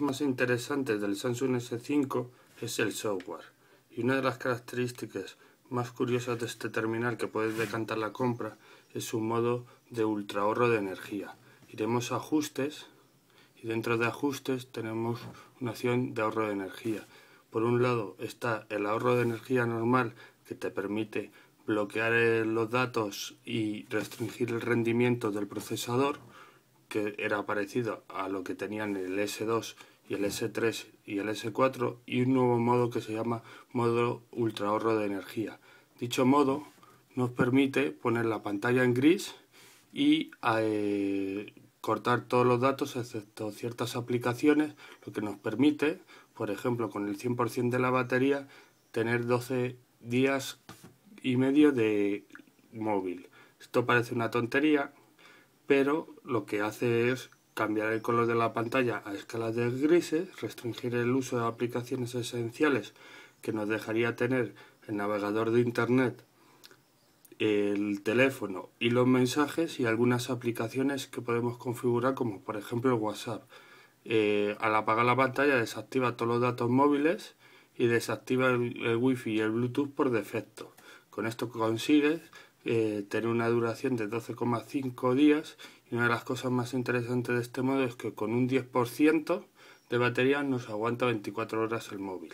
más interesante del Samsung S5 es el software, y una de las características más curiosas de este terminal que puedes decantar la compra es su modo de ultra ahorro de energía. Iremos a ajustes y dentro de ajustes tenemos una opción de ahorro de energía. Por un lado está el ahorro de energía normal que te permite bloquear los datos y restringir el rendimiento del procesador que era parecido a lo que tenían el S2 y el S3 y el S4 y un nuevo modo que se llama modo ultra ahorro de energía. Dicho modo nos permite poner la pantalla en gris y eh, cortar todos los datos excepto ciertas aplicaciones, lo que nos permite, por ejemplo, con el 100% de la batería, tener 12 días y medio de móvil. Esto parece una tontería, pero lo que hace es cambiar el color de la pantalla a escalas de grises, restringir el uso de aplicaciones esenciales que nos dejaría tener el navegador de Internet, el teléfono y los mensajes y algunas aplicaciones que podemos configurar como por ejemplo el WhatsApp. Eh, al apagar la pantalla desactiva todos los datos móviles y desactiva el, el Wi-Fi y el Bluetooth por defecto. Con esto consigues eh, una duración de 12,5 días y una de las cosas más interesantes de este modo es que con un 10% de batería nos aguanta 24 horas el móvil.